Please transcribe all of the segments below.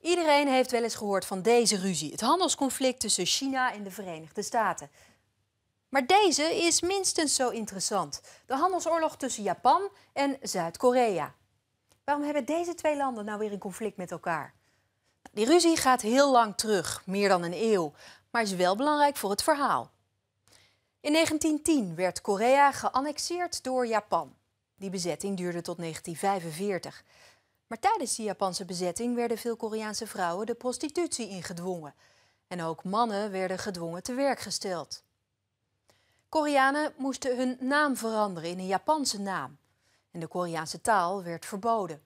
Iedereen heeft wel eens gehoord van deze ruzie, het handelsconflict tussen China en de Verenigde Staten. Maar deze is minstens zo interessant, de handelsoorlog tussen Japan en Zuid-Korea. Waarom hebben deze twee landen nou weer een conflict met elkaar? Nou, die ruzie gaat heel lang terug, meer dan een eeuw, maar is wel belangrijk voor het verhaal. In 1910 werd Korea geannexeerd door Japan. Die bezetting duurde tot 1945. Maar tijdens de Japanse bezetting werden veel Koreaanse vrouwen de prostitutie ingedwongen. En ook mannen werden gedwongen te werk gesteld. Koreanen moesten hun naam veranderen in een Japanse naam. En de Koreaanse taal werd verboden.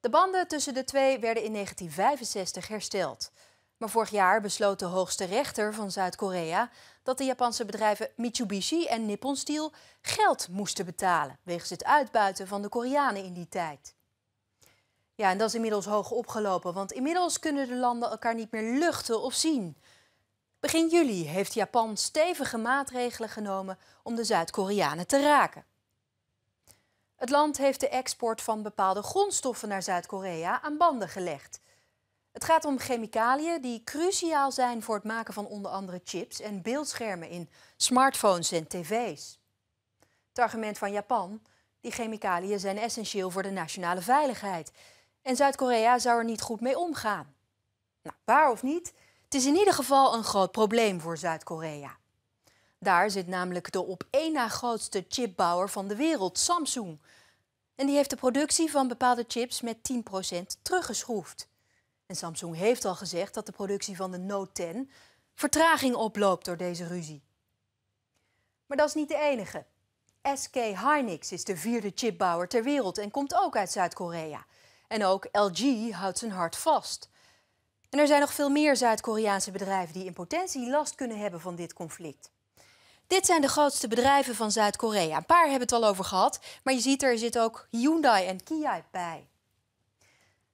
De banden tussen de twee werden in 1965 hersteld. Maar vorig jaar besloot de hoogste rechter van Zuid-Korea dat de Japanse bedrijven Mitsubishi en Nippon Steel geld moesten betalen wegens het uitbuiten van de Koreanen in die tijd. Ja, en dat is inmiddels hoog opgelopen, want inmiddels kunnen de landen elkaar niet meer luchten of zien. Begin juli heeft Japan stevige maatregelen genomen om de Zuid-Koreanen te raken. Het land heeft de export van bepaalde grondstoffen naar Zuid-Korea aan banden gelegd. Het gaat om chemicaliën die cruciaal zijn voor het maken van onder andere chips en beeldschermen in smartphones en tv's. Het argument van Japan, die chemicaliën zijn essentieel voor de nationale veiligheid. En Zuid-Korea zou er niet goed mee omgaan. Nou, waar of niet, het is in ieder geval een groot probleem voor Zuid-Korea. Daar zit namelijk de op één na grootste chipbouwer van de wereld, Samsung. En die heeft de productie van bepaalde chips met 10% teruggeschroefd. En Samsung heeft al gezegd dat de productie van de Note 10 vertraging oploopt door deze ruzie. Maar dat is niet de enige. SK Hynix is de vierde chipbouwer ter wereld en komt ook uit Zuid-Korea. En ook LG houdt zijn hart vast. En er zijn nog veel meer Zuid-Koreaanse bedrijven die in potentie last kunnen hebben van dit conflict. Dit zijn de grootste bedrijven van Zuid-Korea. Een paar hebben het al over gehad, maar je ziet er zit ook Hyundai en Kia bij.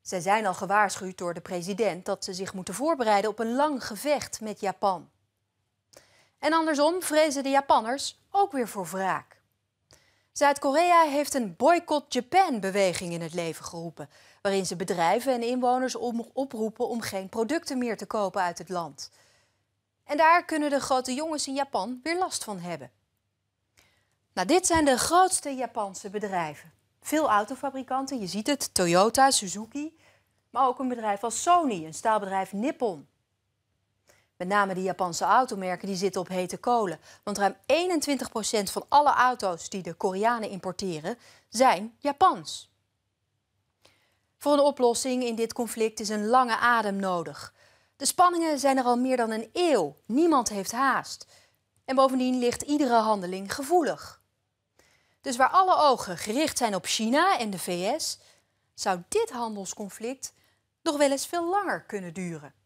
Zij zijn al gewaarschuwd door de president dat ze zich moeten voorbereiden op een lang gevecht met Japan. En andersom vrezen de Japanners ook weer voor wraak. Zuid-Korea heeft een Boycott Japan-beweging in het leven geroepen, waarin ze bedrijven en inwoners oproepen om geen producten meer te kopen uit het land. En daar kunnen de grote jongens in Japan weer last van hebben. Nou, dit zijn de grootste Japanse bedrijven. Veel autofabrikanten, je ziet het, Toyota, Suzuki, maar ook een bedrijf als Sony, een staalbedrijf Nippon. Met name de Japanse automerken die zitten op hete kolen. Want ruim 21% van alle auto's die de Koreanen importeren zijn Japans. Voor een oplossing in dit conflict is een lange adem nodig. De spanningen zijn er al meer dan een eeuw. Niemand heeft haast. En bovendien ligt iedere handeling gevoelig. Dus waar alle ogen gericht zijn op China en de VS, zou dit handelsconflict nog wel eens veel langer kunnen duren.